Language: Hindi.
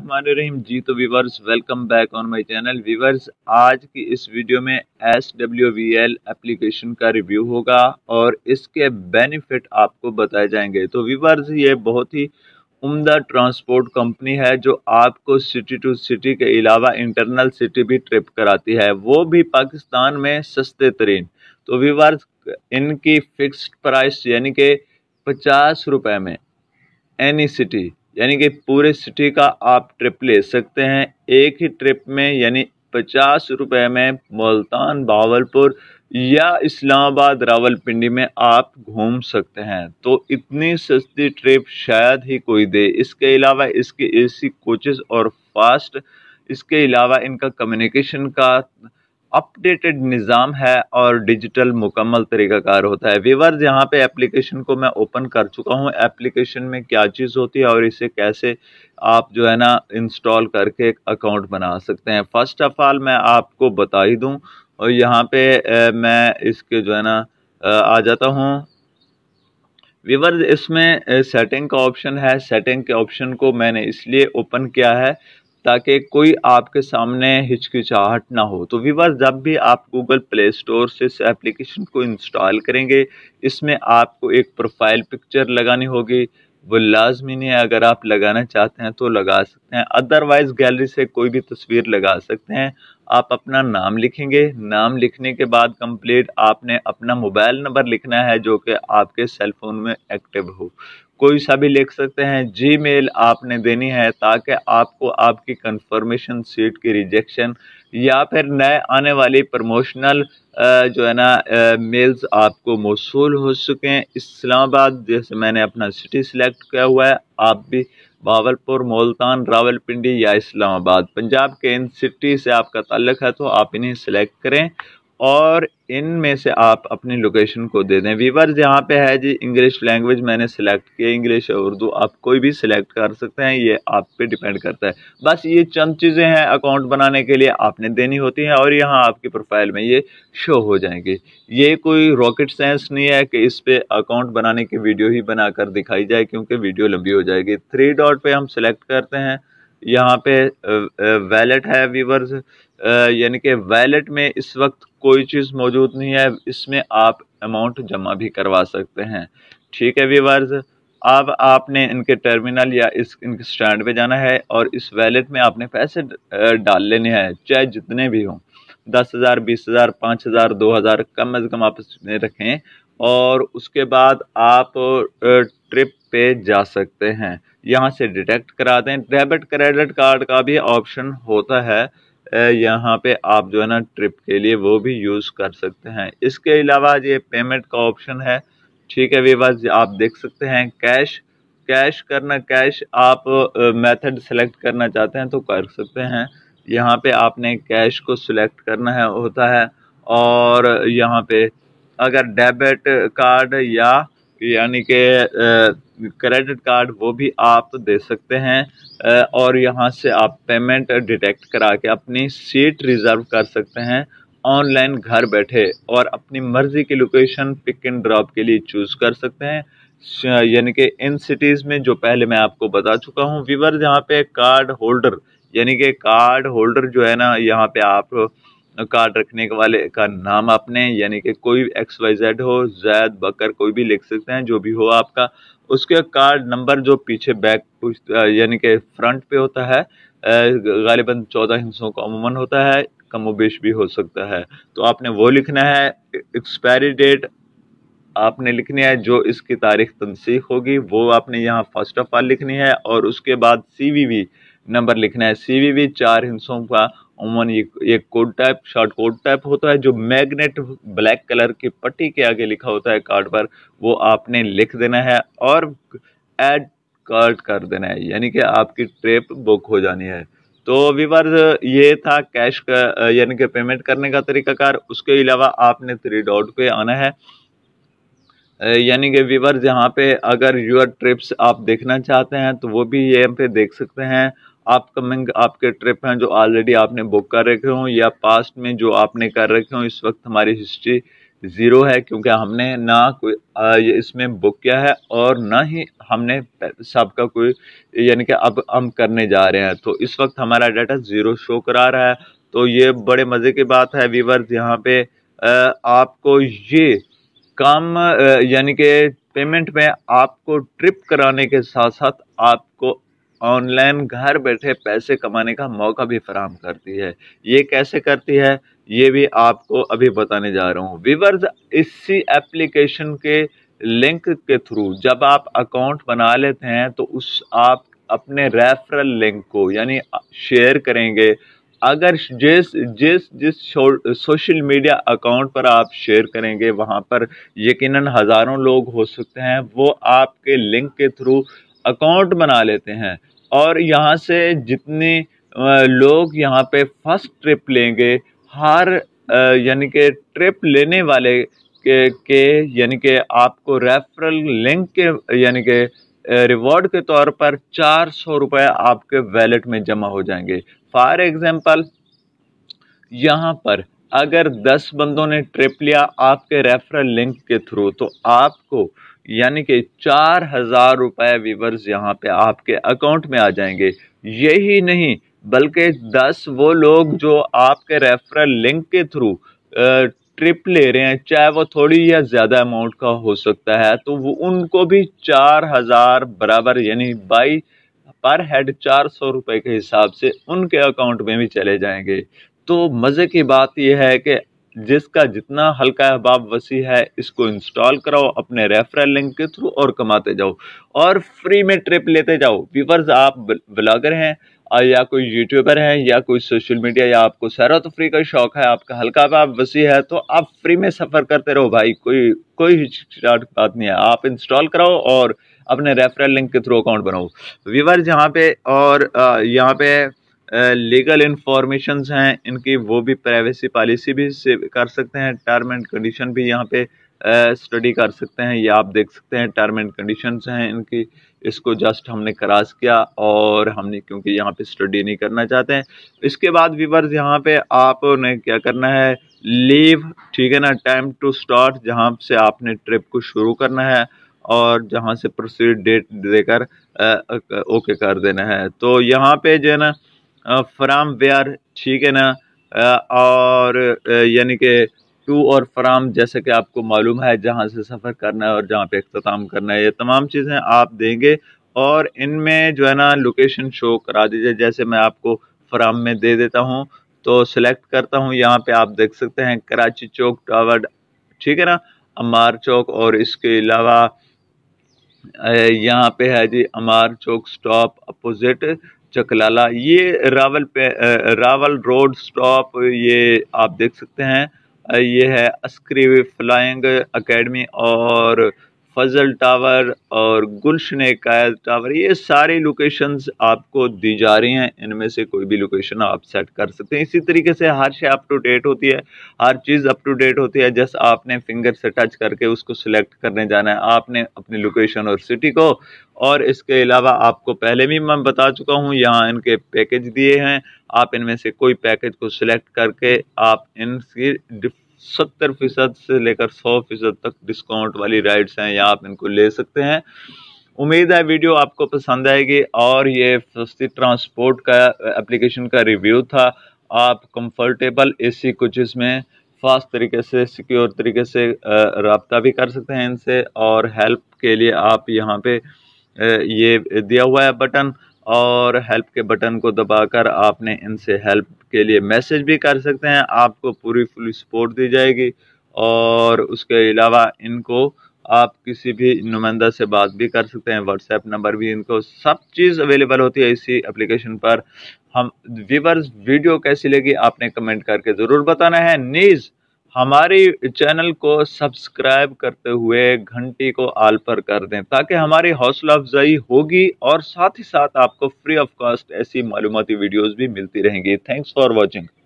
रहीम जी तो viewers welcome back on my channel viewers आज की इस वीडियो में S W V L application का रिव्यू होगा और इसके बेनिफिट आपको बताए जाएंगे तो वीवर्स ये बहुत ही उम्दा ट्रांसपोर्ट कंपनी है जो आपको सिटी टू सिटी के अलावा इंटरनल सिटी भी ट्रिप कराती है वो भी पाकिस्तान में सस्ते तरीन तो वीवर्स इनकी फिक्स प्राइस यानी कि पचास रुपये में एनी सिटी यानी कि पूरे सिटी का आप ट्रिप ले सकते हैं एक ही ट्रिप में यानी पचास रुपये में मुल्तान बावलपुर या इस्लामाबाद रावलपिंडी में आप घूम सकते हैं तो इतनी सस्ती ट्रिप शायद ही कोई दे इसके अलावा इसके एसी कोचेस और फास्ट इसके अलावा इनका कम्युनिकेशन का अपडेटेड निज़ाम है और डिजिटल मुकम्मल तरीक़ाकार होता है वीवर यहाँ पे एप्लीकेशन को मैं ओपन कर चुका हूँ एप्लीकेशन में क्या चीज़ होती है और इसे कैसे आप जो है ना इंस्टॉल करके एक अकाउंट बना सकते हैं फ़र्स्ट ऑफ़ ऑल मैं आपको बता ही दूँ और यहाँ पे मैं इसके जो है ना आ जाता हूँ वीवर इसमें सेटिंग का ऑप्शन है सेटिंग के ऑप्शन को मैंने इसलिए ओपन किया है ताकि कोई आपके सामने हिचकिचाहट ना हो तो वीवर जब भी आप गूगल प्ले स्टोर से इस एप्लीकेशन को इंस्टॉल करेंगे इसमें आपको एक प्रोफाइल पिक्चर लगानी होगी वो लाजमी नहीं है अगर आप लगाना चाहते हैं तो लगा सकते हैं अदरवाइज़ गैलरी से कोई भी तस्वीर लगा सकते हैं आप अपना नाम लिखेंगे नाम लिखने के बाद कंप्लीट आपने अपना मोबाइल नंबर लिखना है जो कि आपके सेल फोन में एक्टिव हो कोई सा भी लिख सकते हैं जीमेल आपने देनी है ताकि आपको आपकी कंफर्मेशन सीट की रिजेक्शन या फिर नए आने वाली प्रमोशनल जो है ना मेल्स आपको मौसू हो सकें इस्लामाबाद जैसे मैंने अपना सिटी सिलेक्ट किया हुआ है आप भी भावलपुर मुल्तान रावलपिंडी या इस्लामाबाद पंजाब के इन सिटी से आपका तल्लक है तो आप इन्हें सिलेक्ट करें और इनमें से आप अपनी लोकेशन को दे दें वीवर्स यहाँ पे है जी इंग्लिश लैंग्वेज मैंने सिलेक्ट की इंग्लिश और उर्दू आप कोई भी सिलेक्ट कर सकते हैं ये आप पे डिपेंड करता है बस ये चंद चीज़ें हैं अकाउंट बनाने के लिए आपने देनी होती हैं और यहाँ आपकी प्रोफाइल में ये शो हो जाएंगी ये कोई रॉकेट साइंस नहीं है कि इस पर अकाउंट बनाने की वीडियो ही बनाकर दिखाई जाए क्योंकि वीडियो लंबी हो जाएगी थ्री डॉट पर हम सेलेक्ट करते हैं यहाँ पे वैलेट है वीवर्स यानी कि वैलेट में इस वक्त कोई चीज़ मौजूद नहीं है इसमें आप अमाउंट जमा भी करवा सकते हैं ठीक है व्यूवर्स अब आपने इनके टर्मिनल या इस इनके स्टैंड पे जाना है और इस वैलेट में आपने पैसे डाल लेने हैं चाहे जितने भी हों दस हज़ार बीस हज़ार पाँच हज़ार दो हज़ार कम अज़ कम आप इसमें रखें और उसके बाद आप ट्रिप पे जा सकते हैं यहाँ से डिटेक्ट करा दें डेबिट क्रेडिट कार्ड का भी ऑप्शन होता है यहाँ पे आप जो है ना ट्रिप के लिए वो भी यूज़ कर सकते हैं इसके अलावा ये पेमेंट का ऑप्शन है ठीक है वीवर्स आप देख सकते हैं कैश कैश करना कैश आप मेथड सेलेक्ट करना चाहते हैं तो कर सकते हैं यहाँ पे आपने कैश को सिलेक्ट करना है होता है और यहाँ पे अगर डेबिट कार्ड या यानी कि क्रेडिट कार्ड वो भी आप दे सकते हैं और यहाँ से आप पेमेंट डिटेक्ट करा के अपनी सीट रिज़र्व कर सकते हैं ऑनलाइन घर बैठे और अपनी मर्ज़ी की लोकेशन पिक एंड ड्रॉप के लिए चूज़ कर सकते हैं यानी कि इन सिटीज़ में जो पहले मैं आपको बता चुका हूँ वीवर यहाँ पे कार्ड होल्डर यानी कि कार्ड होल्डर जो है ना यहाँ पे आप कार्ड रखने के वाले का नाम आपने यानी कि कोई एक्स वाई जेड हो जैद बकर कोई भी लिख सकते हैं जो भी हो आपका उसके कार्ड नंबर जो पीछे बैक यानी कि फ्रंट पे होता है गालिबा चौदह हिंसों का अमूमन होता है कमो बेश भी हो सकता है तो आपने वो लिखना है एक्सपायरी डेट आपने लिखनी है जो इसकी तारीख तनसीख होगी वो आपने यहाँ फर्स्ट ऑफ ऑल लिखनी है और उसके बाद सी वी वी नंबर लिखना है सी वी वी चार हिंसों का अमूमन ये एक code type short code type होता है जो मैग्नेट ब्लैक कलर की पट्टी के आगे लिखा होता है कार्ड पर वो आपने लिख देना है और ऐड कार्ड कर देना है यानी कि आपकी ट्रिप बुक हो जानी है तो वीवर ये था कैश का यानी कि पेमेंट करने का तरीका कार उसके अलावा आपने थ्री डॉट पे आना है यानी कि वीवर यहाँ पे अगर यूर ट्रिप्स आप देखना चाहते हैं तो वो भी ये पे देख सकते हैं अपकमिंग आपके ट्रिप हैं जो ऑलरेडी आपने बुक कर रखे हों या पास्ट में जो आपने कर रखे हों इस वक्त हमारी हिस्ट्री ज़ीरो है क्योंकि हमने ना कोई इसमें बुक किया है और ना ही हमने सबका कोई यानी कि अब हम करने जा रहे हैं तो इस वक्त हमारा डाटा ज़ीरो शो करा रहा है तो ये बड़े मज़े की बात है वीवर्स यहाँ पे आपको ये कम यानी कि पेमेंट में आपको ट्रिप कराने के साथ साथ आपको ऑनलाइन घर बैठे पैसे कमाने का मौका भी फराम करती है ये कैसे करती है ये भी आपको अभी बताने जा रहा हूँ विवर्स इसी एप्लीकेशन के लिंक के थ्रू जब आप अकाउंट बना लेते हैं तो उस आप अपने रेफरल लिंक को यानी शेयर करेंगे अगर जिस जिस जिस सोशल मीडिया अकाउंट पर आप शेयर करेंगे वहाँ पर यकीनन हज़ारों लोग हो सकते हैं वो आपके लिंक के थ्रू अकाउंट बना लेते हैं और यहाँ से जितने लोग यहाँ पे फर्स्ट ट्रिप लेंगे हर यानी कि ट्रिप लेने वाले के, के यानी कि आपको रेफरल लिंक के यानी कि रिवॉर्ड के तौर पर चार सौ रुपये आपके वैलेट में जमा हो जाएंगे फॉर एग्ज़ाम्पल यहाँ पर अगर दस बंदों ने ट्रिप लिया आपके रेफरल लिंक के थ्रू तो आपको यानी कि चार हज़ार रुपये व्यूवर्स यहाँ पे आपके अकाउंट में आ जाएंगे यही नहीं बल्कि दस वो लोग जो आपके रेफरल लिंक के थ्रू ट्रिप ले रहे हैं चाहे वो थोड़ी या ज़्यादा अमाउंट का हो सकता है तो वो उनको भी चार हज़ार बराबर यानी बाई पर हेड चार सौ रुपये के हिसाब से उनके अकाउंट में भी चले जाएंगे तो मज़े की बात यह है कि जिसका जितना हल्का अहबाब वसी है इसको इंस्टॉल कराओ अपने रेफरल लिंक के थ्रू और कमाते जाओ और फ्री में ट्रिप लेते जाओ व्यूवर्स आप ब्लॉगर हैं या कोई यूट्यूबर हैं या कोई सोशल मीडिया या आपको सैर फ्री तो का शौक है आपका हल्का अहबाब वसी है तो आप फ्री में सफ़र करते रहो भाई कोई कोई हिचकिचाहट बात नहीं है आप इंस्टॉल कराओ और अपने रेफरल लिंक के थ्रू अकाउंट बनाओ व्यूवर यहाँ पे और यहाँ पे लीगल इंफॉर्मेशन हैं इनकी वो भी प्राइवेसी पॉलिसी भी कर सकते हैं टर्म एंड कंडीशन भी यहाँ पे स्टडी कर सकते हैं या आप देख सकते हैं टर्म एंड कंडीशन हैं इनकी इसको जस्ट हमने क्रॉस किया और हमने क्योंकि यहाँ पे स्टडी नहीं करना चाहते हैं इसके बाद व्यूवर्स यहाँ पे आपने क्या करना है लीव ठीक है ना टाइम टू स्टार्ट जहाँ से आपने ट्रिप को शुरू करना है और जहाँ से प्रोसीड डेट देकर ओके कर देना है तो यहाँ पे जो है ना फ्राम वेयर ठीक है ना और यानी कि टू और फ्राम जैसे कि आपको मालूम है जहाँ से सफ़र करना है और जहाँ पे अख्ताम करना है ये तमाम चीज़ें आप देंगे और इनमें जो है ना लोकेशन शो करा दीजिए जैसे मैं आपको फ्राम में दे देता हूँ तो सिलेक्ट करता हूँ यहाँ पे आप देख सकते हैं कराची चौक टावर ठीक है ना अमार चौक और इसके अलावा यहाँ पे है जी अमार चौक स्टॉप अपोजिट चकलाला ये रावल पे रावल रोड स्टॉप ये आप देख सकते हैं ये है अस्क्री फ्लाइंग एकेडमी और फजल टावर और गुलशन कायद टावर ये सारी लोकेशंस आपको दी जा रही हैं इनमें से कोई भी लोकेशन आप सेट कर सकते हैं इसी तरीके से हर शे अप टू डेट होती है हर चीज़ अप टू डेट होती है जस्ट आपने फिंगर से टच करके उसको सिलेक्ट करने जाना है आपने अपनी लोकेशन और सिटी को और इसके अलावा आपको पहले भी मैं बता चुका हूँ यहाँ इनके पैकेज दिए हैं आप इनमें से कोई पैकेज को सिलेक्ट करके आप इनकी डिफ सत्तर फीसद से लेकर सौ फीसद तक डिस्काउंट वाली राइड्स हैं या आप इनको ले सकते हैं उम्मीद है वीडियो आपको पसंद आएगी और ये सस्ती ट्रांसपोर्ट का एप्लीकेशन का रिव्यू था आप कंफर्टेबल एसी कुछ इसमें फास्ट तरीके से सिक्योर तरीके से रबता भी कर सकते हैं इनसे और हेल्प के लिए आप यहाँ पे ये दिया हुआ है बटन और हेल्प के बटन को दबाकर आपने इनसे हेल्प के लिए मैसेज भी कर सकते हैं आपको पूरी फुल सपोर्ट दी जाएगी और उसके अलावा इनको आप किसी भी नुमाइंदा से बात भी कर सकते हैं व्हाट्सएप नंबर भी इनको सब चीज़ अवेलेबल होती है इसी एप्लीकेशन पर हम व्यूवर्स वीडियो कैसी लगी आपने कमेंट करके ज़रूर बताना है नीज़ हमारे चैनल को सब्सक्राइब करते हुए घंटी को आल पर कर दें ताकि हमारी हौसला अफजाई होगी और साथ ही साथ आपको फ्री ऑफ कॉस्ट ऐसी मालूमती वीडियोस भी मिलती रहेंगी थैंक्स फॉर वॉचिंग